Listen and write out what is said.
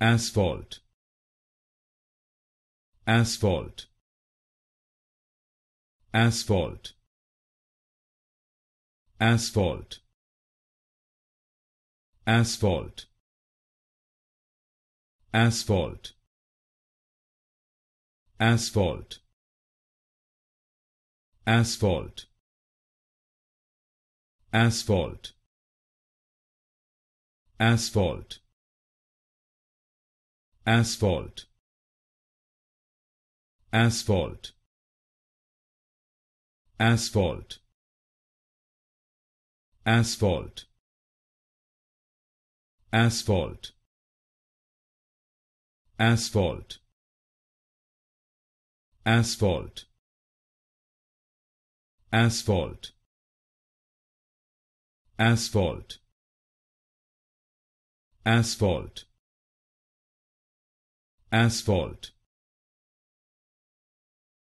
asphalt asphalt asphalt asphalt asphalt asphalt asphalt asphalt asphalt asphalt asphalt asphalt asphalt asphalt asphalt asphalt asphalt asphalt asphalt asphalt asphalt